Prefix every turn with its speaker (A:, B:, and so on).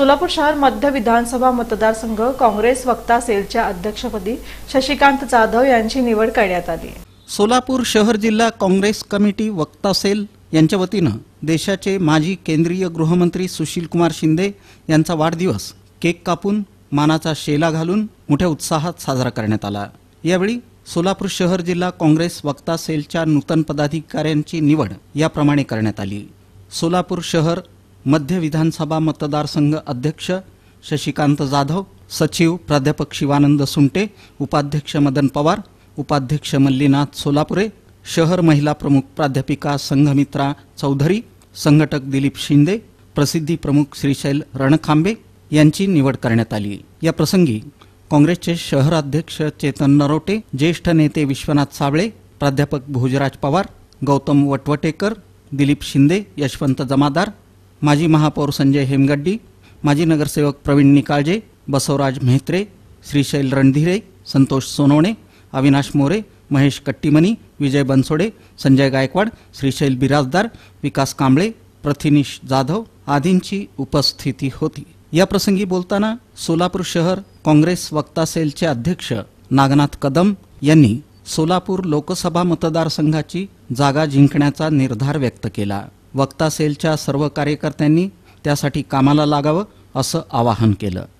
A: सोलापूर शहर मध्य विधानसभा मतदारसंघ काँग्रेस वक्ता सेलच्या अध्यक्षपदी शशिकांत जाधव यांची निवड करण्यात आली
B: सोलापूर शहर जिल्हा काँग्रेस कमिटी वक्ता सेल यांच्या वतीनं देशाचे माजी केंद्रीय गृहमंत्री सुशीलकुमार शिंदे यांचा वाढदिवस केक कापून मानाचा शेला घालून मोठ्या उत्साहात साजरा करण्यात आला यावेळी सोलापूर शहर जिल्हा काँग्रेस वक्ता सेलच्या नूतन पदाधिकाऱ्यांची निवड याप्रमाणे करण्यात आली सोलापूर शहर मध्य विधानसभा मतदारसंघ अध्यक्ष शशिकांत जाधव सचिव प्राध्यापक शिवानंद सुंटे उपाध्यक्ष मदन पवार उपाध्यक्ष मल्लीनाथ सोलापुरे शहर महिला प्रमुख प्राध्यापिका संघमित्रा चौधरी संघटक दिलीप शिंदे प्रसिद्धी प्रमुख श्रीशैल रणखांबे यांची निवड करण्यात आली या प्रसंगी काँग्रेसचे शहराध्यक्ष चेतन नरोटे ज्येष्ठ नेते विश्वनाथ साबळे प्राध्यापक भोजराज पवार गौतम वटवटेकर दिलीप शिंदे यशवंत जमादार माजी महापौर संजय हेमगड्डी माजी नगरसेवक प्रवीण निकाळजे बसवराज म्हेत्रे श्रीशैल रणधीरे संतोष सोनवणे अविनाश मोरे महेश कट्टीमनी विजय बनसोडे संजय गायकवाड श्रीशैल बिराजदार विकास कांबळे प्रथिनिश जाधव आदींची उपस्थिती होती या प्रसंगी बोलताना सोलापूर शहर काँग्रेस वक्ता सेलचे अध्यक्ष नागनाथ कदम यांनी सोलापूर लोकसभा मतदारसंघाची जागा जिंकण्याचा निर्धार व्यक्त केला वक्ता सेलच्या सर्व कार्यकर्त्यांनी त्यासाठी कामाला लागावं असं आवाहन केलं